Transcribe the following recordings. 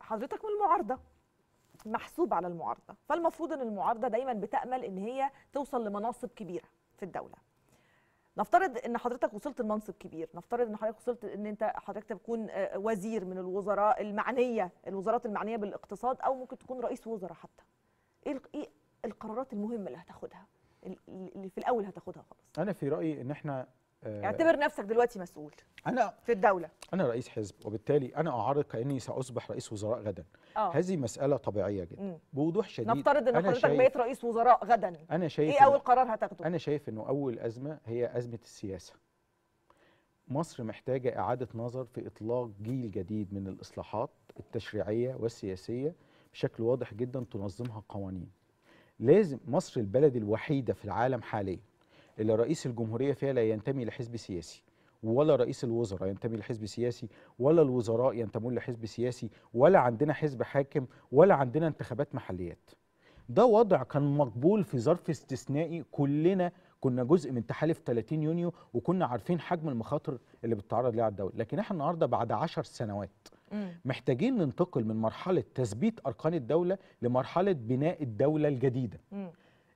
حضرتك من المعارضه محسوب على المعارضه فالمفروض ان المعارضه دايما بتامل ان هي توصل لمناصب كبيره في الدوله نفترض ان حضرتك وصلت لمنصب كبير نفترض ان حضرتك وصلت ان انت حضرتك تكون آه، وزير من الوزراء المعنيه الوزارات المعنيه بالاقتصاد او ممكن تكون رئيس وزراء حتى ايه, إيه القرارات المهمه اللي هتاخدها اللي في الاول هتاخدها خالص انا في رايي ان احنا آه، اعتبر نفسك دلوقتي مسؤول انا في الدوله انا رئيس حزب وبالتالي انا اعرض كاني ساصبح رئيس وزراء غدا أوه. هذه مساله طبيعيه جدا مم. بوضوح شديد نفترض ان حضرتك بقيت رئيس وزراء غدا انا شايف ايه اول قرار هتاخده انا شايف انه اول ازمه هي ازمه السياسه مصر محتاجه اعاده نظر في اطلاق جيل جديد من الاصلاحات التشريعيه والسياسيه بشكل واضح جدا تنظمها قوانين لازم مصر البلد الوحيده في العالم حاليا اللي رئيس الجمهوريه فيها لا ينتمي لحزب سياسي ولا رئيس الوزراء ينتمي لحزب سياسي ولا الوزراء ينتمون لحزب سياسي ولا عندنا حزب حاكم ولا عندنا انتخابات محليات ده وضع كان مقبول في ظرف استثنائي كلنا كنا جزء من تحالف 30 يونيو وكنا عارفين حجم المخاطر اللي بتتعرض ليها الدوله لكن احنا النهارده بعد 10 سنوات محتاجين ننتقل من مرحله تثبيت اركان الدوله لمرحله بناء الدوله الجديده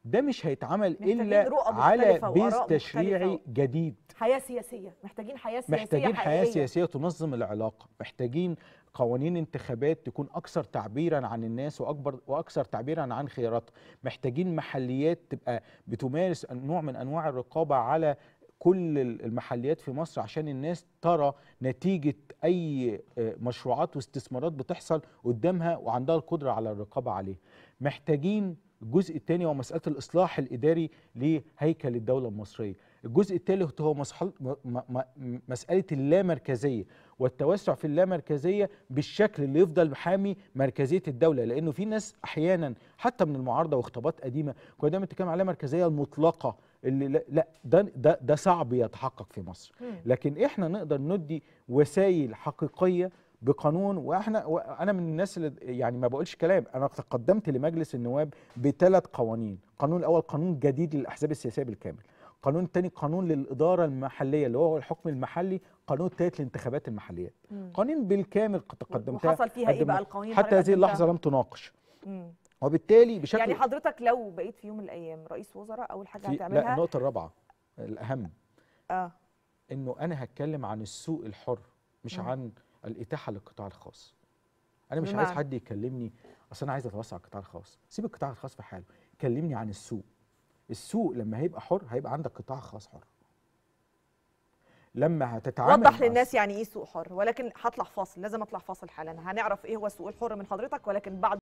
ده مش هيتعمل الا على بيز تشريعي جديد حياه سياسيه محتاجين حياه سياسيه محتاجين حياه سياسيه تنظم العلاقه محتاجين قوانين انتخابات تكون اكثر تعبيرا عن الناس واكبر واكثر تعبيرا عن خياراتها محتاجين محليات تبقى بتمارس نوع من انواع الرقابه على كل المحليات في مصر عشان الناس ترى نتيجة أي آه، مشروعات واستثمارات بتحصل قدامها وعندها القدرة على الرقابة عليه محتاجين الجزء الثاني هو مساله الاصلاح الاداري لهيكل الدوله المصريه الجزء الثالث هو مساله اللامركزيه والتوسع في اللامركزيه بالشكل اللي يفضل محامي مركزيه الدوله لانه في ناس احيانا حتى من المعارضه واختبات قديمه كنا دايما نتكلم على مركزية المطلقه اللي لا, لا ده, ده ده صعب يتحقق في مصر لكن احنا نقدر ندي وسائل حقيقيه بقانون واحنا انا من الناس اللي يعني ما بقولش كلام انا تقدمت لمجلس النواب بثلاث قوانين القانون الاول قانون جديد للاحزاب السياسيه بالكامل القانون الثاني قانون للاداره المحليه اللي هو الحكم المحلي القانون الثالث للانتخابات المحليات قانون بالكامل تقدمتها وحصل فيها ايه بقى القوانين حتى هذه اللحظه لم تناقش مم. وبالتالي بشكل يعني حضرتك لو بقيت في يوم من الايام رئيس وزراء اول حاجه هتعملها لا النقطه الرابعه الاهم اه انه انا هتكلم عن السوق الحر مش مم. عن الاتاحه للقطاع الخاص انا مش عايز حد يكلمني اصل انا عايز اتوسع القطاع الخاص سيب القطاع الخاص في حاله كلمني عن السوق السوق لما هيبقى حر هيبقى عندك قطاع خاص حر لما هتتعامل وضح للناس يعني ايه سوق حر ولكن هطلع فاصل لازم اطلع فاصل حالا هنعرف ايه هو السوق الحر من حضرتك ولكن بعد